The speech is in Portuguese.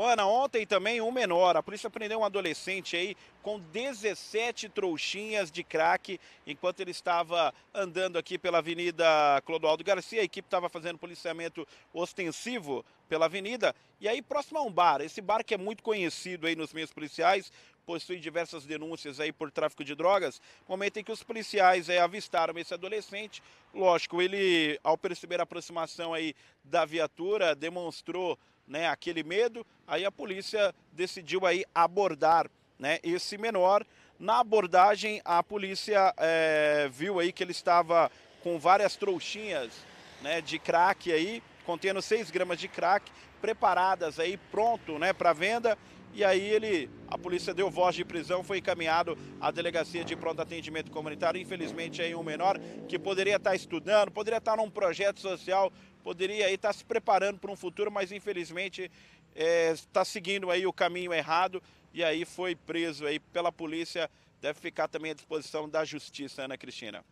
Ana, ontem também um menor, a polícia prendeu um adolescente aí com 17 trouxinhas de crack enquanto ele estava andando aqui pela Avenida Clodoaldo Garcia. A equipe estava fazendo policiamento ostensivo pela avenida. E aí, próximo a um bar, esse bar que é muito conhecido aí nos meios policiais, possui diversas denúncias aí por tráfico de drogas. Momento em que os policiais aí avistaram esse adolescente. Lógico, ele, ao perceber a aproximação aí da viatura, demonstrou né, aquele medo, aí a polícia decidiu aí abordar né, esse menor. Na abordagem, a polícia é, viu aí que ele estava com várias trouxinhas né, de crack aí, contendo 6 gramas de crack, preparadas aí, pronto né, para venda. E aí ele, a polícia deu voz de prisão, foi encaminhado à delegacia de pronto atendimento comunitário. Infelizmente aí é um menor que poderia estar tá estudando, poderia estar tá num projeto social, poderia aí estar tá se preparando para um futuro, mas infelizmente é, está seguindo aí o caminho errado e aí foi preso aí pela polícia, deve ficar também à disposição da justiça, Ana Cristina.